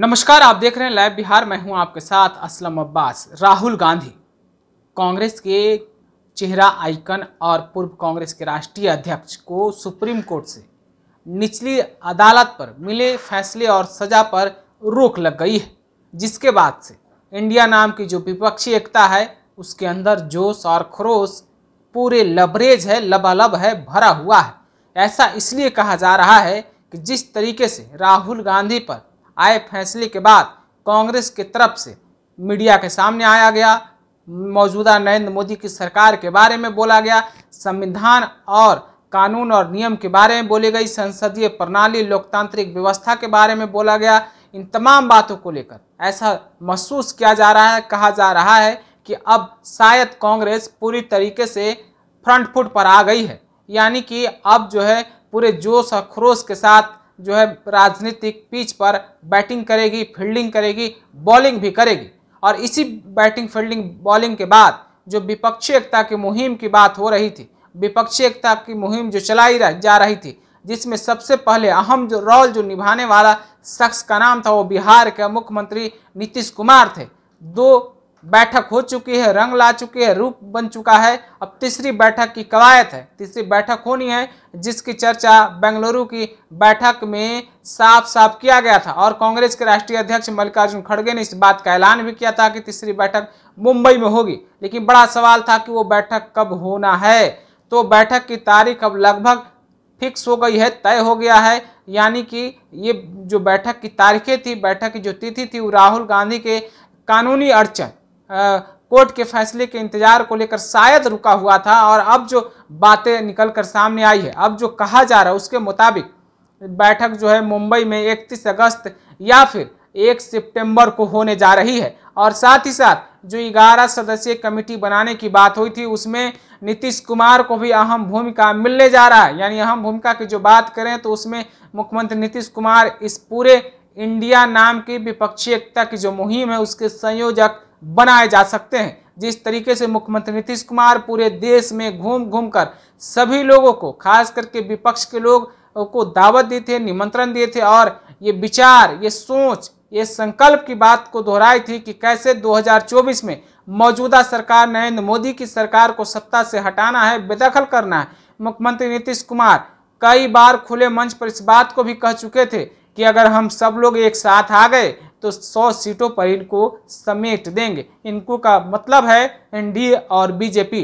नमस्कार आप देख रहे हैं लाइव बिहार मैं हूं आपके साथ असलम अब्बास राहुल गांधी कांग्रेस के चेहरा आइकन और पूर्व कांग्रेस के राष्ट्रीय अध्यक्ष को सुप्रीम कोर्ट से निचली अदालत पर मिले फैसले और सजा पर रोक लग गई है जिसके बाद से इंडिया नाम की जो विपक्षी एकता है उसके अंदर जोश और खरोश पूरे लबरेज है लबालब है भरा हुआ है ऐसा इसलिए कहा जा रहा है कि जिस तरीके से राहुल गांधी पर आए फैसले के बाद कांग्रेस की तरफ से मीडिया के सामने आया गया मौजूदा नरेंद्र मोदी की सरकार के बारे में बोला गया संविधान और कानून और नियम के बारे में बोली गई संसदीय प्रणाली लोकतांत्रिक व्यवस्था के बारे में बोला गया इन तमाम बातों को लेकर ऐसा महसूस किया जा रहा है कहा जा रहा है कि अब शायद कांग्रेस पूरी तरीके से फ्रंट फुट पर आ गई है यानी कि अब जो है पूरे जोश और खरोश के साथ जो है राजनीतिक पिच पर बैटिंग करेगी फील्डिंग करेगी बॉलिंग भी करेगी और इसी बैटिंग फील्डिंग बॉलिंग के बाद जो विपक्षी एकता की मुहिम की बात हो रही थी विपक्षी एकता की मुहिम जो चलाई रह, जा रही थी जिसमें सबसे पहले अहम जो रोल जो निभाने वाला शख्स का नाम था वो बिहार के मुख्यमंत्री नीतीश कुमार थे दो बैठक हो चुकी है रंग ला चुकी है रूप बन चुका है अब तीसरी बैठक की कवायद है तीसरी बैठक होनी है जिसकी चर्चा बेंगलुरु की बैठक में साफ साफ किया गया था और कांग्रेस के राष्ट्रीय अध्यक्ष मल्लिकार्जुन खड़गे ने इस बात का ऐलान भी किया था कि तीसरी बैठक मुंबई में होगी लेकिन बड़ा सवाल था कि वो बैठक कब होना है तो बैठक की तारीख अब लगभग फिक्स हो गई है तय हो गया है यानी कि ये जो बैठक की तारीखें थी बैठक की जो तिथि थी वो राहुल गांधी के कानूनी अड़चन कोर्ट के फैसले के इंतजार को लेकर शायद रुका हुआ था और अब जो बातें निकल कर सामने आई है अब जो कहा जा रहा है उसके मुताबिक बैठक जो है मुंबई में 31 अगस्त या फिर 1 सितंबर को होने जा रही है और साथ ही साथ जो 11 सदस्यीय कमेटी बनाने की बात हुई थी उसमें नीतीश कुमार को भी अहम भूमिका मिलने जा रहा है यानी अहम भूमिका की जो बात करें तो उसमें मुख्यमंत्री नीतीश कुमार इस पूरे इंडिया नाम की विपक्षी एकता की जो मुहिम है उसके संयोजक बनाए जा सकते हैं जिस तरीके से मुख्यमंत्री नीतीश कुमार पूरे देश में घूम घूम कर सभी लोगों को खास करके विपक्ष के लोग को दावत दी थी निमंत्रण दिए थे और ये विचार ये सोच ये संकल्प की बात को दोहराई थी कि कैसे 2024 में मौजूदा सरकार नरेंद्र मोदी की सरकार को सत्ता से हटाना है बेदखल करना है मुख्यमंत्री नीतीश कुमार कई बार खुले मंच पर इस बात को भी कह चुके थे कि अगर हम सब लोग एक साथ आ गए तो 100 सीटों पर इनको समेट देंगे इनको का मतलब है एनडीए और बीजेपी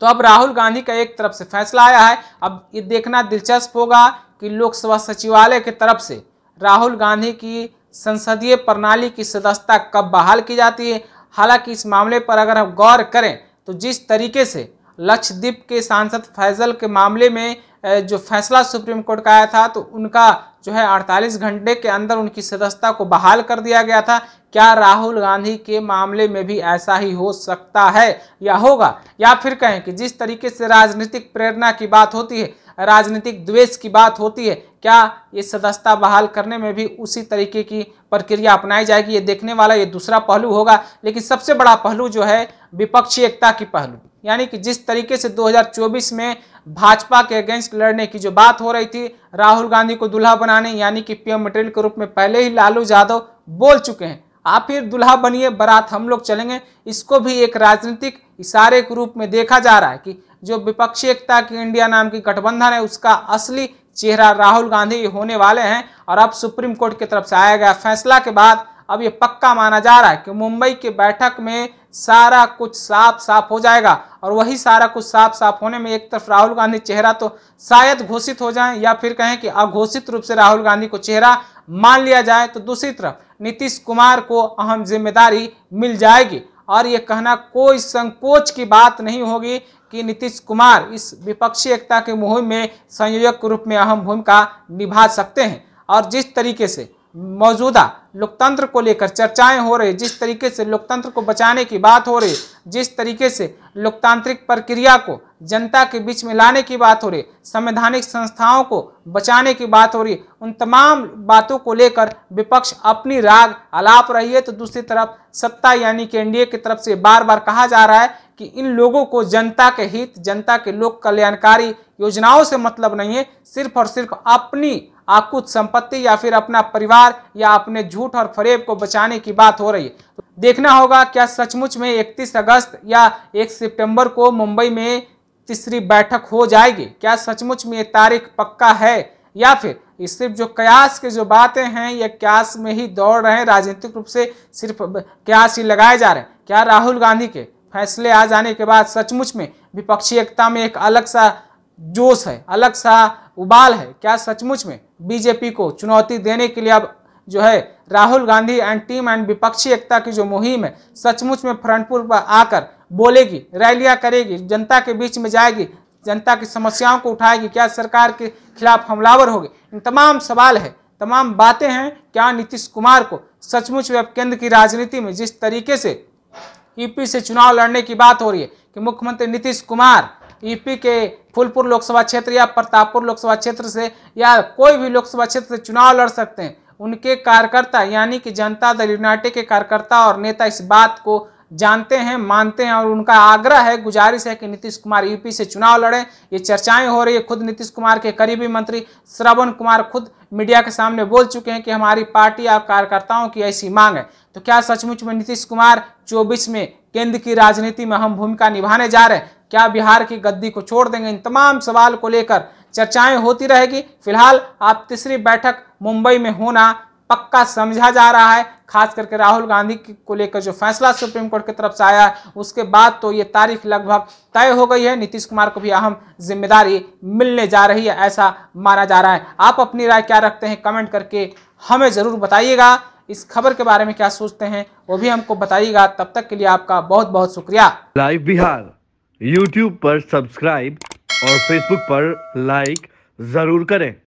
तो अब राहुल गांधी का एक तरफ से फैसला आया है अब ये देखना दिलचस्प होगा कि लोकसभा सचिवालय की तरफ से राहुल गांधी की संसदीय प्रणाली की सदस्यता कब बहाल की जाती है हालांकि इस मामले पर अगर हम गौर करें तो जिस तरीके से लक्षद्वीप के सांसद फैजल के मामले में जो फैसला सुप्रीम कोर्ट का आया था तो उनका जो है 48 घंटे के अंदर उनकी सदस्यता को बहाल कर दिया गया था क्या राहुल गांधी के मामले में भी ऐसा ही हो सकता है या होगा या फिर कहें कि जिस तरीके से राजनीतिक प्रेरणा की बात होती है राजनीतिक द्वेष की बात होती है क्या ये सदस्यता बहाल करने में भी उसी तरीके की प्रक्रिया अपनाई जाएगी ये देखने वाला ये दूसरा पहलू होगा लेकिन सबसे बड़ा पहलू जो है विपक्षी एकता की पहलू यानी कि जिस तरीके से 2024 में भाजपा के अगेंस्ट लड़ने की जो बात हो रही थी राहुल गांधी को दुल्हा बनाने यानी कि पीएम मटेरियल के रूप में पहले ही लालू यादव बोल चुके हैं आप फिर दुल्हा बनिए बारात हम लोग चलेंगे इसको भी एक राजनीतिक इशारे के रूप में देखा जा रहा है कि जो विपक्षी एकता की इंडिया नाम की गठबंधन है उसका असली चेहरा राहुल गांधी होने वाले हैं और अब सुप्रीम कोर्ट की तरफ से आया गया फैसला के बाद अब ये पक्का माना जा रहा है कि मुंबई की बैठक में सारा कुछ साफ साफ हो जाएगा और वही सारा कुछ साफ साफ होने में एक तरफ राहुल गांधी चेहरा तो शायद घोषित हो जाए या फिर कहें कि अघोषित रूप से राहुल गांधी को चेहरा मान लिया जाए तो दूसरी तरफ नीतीश कुमार को अहम जिम्मेदारी मिल जाएगी और ये कहना कोई संकोच की बात नहीं होगी कि नीतीश कुमार इस विपक्षी एकता की मुहिम में संयोजक के रूप में अहम भूमिका निभा सकते हैं और जिस तरीके से मौजूदा लोकतंत्र को लेकर चर्चाएं हो रही जिस तरीके से लोकतंत्र को बचाने की बात हो रही जिस तरीके से लोकतांत्रिक प्रक्रिया को जनता के बीच में लाने की बात हो रही संवैधानिक संस्थाओं को बचाने की बात हो रही उन तमाम बातों को लेकर विपक्ष अपनी राग अलाप रही है तो दूसरी तरफ सत्ता यानी कि एनडीए की तरफ से बार बार कहा जा रहा है कि इन लोगों को जनता के हित जनता के लोक कल्याणकारी योजनाओं से मतलब नहीं है सिर्फ और सिर्फ अपनी आकुत संपत्ति या फिर अपना परिवार या अपने झूठ और फरेब को बचाने की बात हो रही है तो देखना होगा क्या सचमुच में 31 अगस्त या 1 सितंबर को मुंबई में तीसरी बैठक हो जाएगी क्या सचमुच में ये तारीख पक्का है या फिर सिर्फ जो कयास के जो बातें हैं या कयास में ही दौड़ रहे हैं राजनीतिक रूप से सिर्फ कयास ही लगाए जा रहे हैं क्या राहुल गांधी के फैसले आ जाने के बाद सचमुच में विपक्षी एकता में एक अलग सा जोश है अलग सा उबाल है क्या सचमुच में बीजेपी को चुनौती देने के लिए अब जो है Rahul Gandhi and team and विपक्षी एकता की जो मुहिम है सचमुच में फरनपुर पर आकर बोलेगी रैलियां करेगी जनता के बीच में जाएगी जनता की समस्याओं को उठाएगी क्या सरकार के खिलाफ हमलावर होगी इन तमाम सवाल है तमाम बातें हैं क्या नीतीश कुमार को सचमुच में अब केंद्र की राजनीति में जिस तरीके से यूपी e से चुनाव लड़ने की बात हो रही है कि मुख्यमंत्री नीतीश कुमार यूपी के फूलपुर लोकसभा क्षेत्र या प्रतापपुर लोकसभा क्षेत्र से या कोई भी लोकसभा क्षेत्र से चुनाव लड़ सकते हैं उनके कार्यकर्ता यानी कि जनता दल यूनाइटेड के कार्यकर्ता और नेता इस बात को जानते हैं मानते हैं और उनका आग्रह है गुजारिश है कि नीतीश कुमार यूपी से चुनाव लड़ें ये चर्चाएं हो रही है खुद नीतीश कुमार के करीबी मंत्री श्रवण कुमार खुद मीडिया के सामने बोल चुके हैं कि हमारी पार्टी और कार्यकर्ताओं की ऐसी मांग है तो क्या सचमुच में नीतीश कुमार 24 में केंद्र की राजनीति में अहम भूमिका निभाने जा रहे हैं क्या बिहार की गद्दी को छोड़ देंगे इन तमाम सवाल को लेकर चर्चाएं होती रहेगी फिलहाल आप तीसरी बैठक मुंबई में होना पक्का समझा जा रहा है खास करके राहुल गांधी को लेकर जो फैसला सुप्रीम कोर्ट की तरफ से आया है उसके बाद तो ये तारीख लगभग तय हो गई है नीतीश कुमार को भी अहम जिम्मेदारी मिलने जा रही है ऐसा माना जा रहा है आप अपनी राय क्या रखते हैं कमेंट करके हमें ज़रूर बताइएगा इस खबर के बारे में क्या सोचते हैं वो भी हमको बताइएगा तब तक के लिए आपका बहुत बहुत शुक्रिया लाइव बिहार यूट्यूब पर सब्सक्राइब और फेसबुक पर लाइक जरूर करें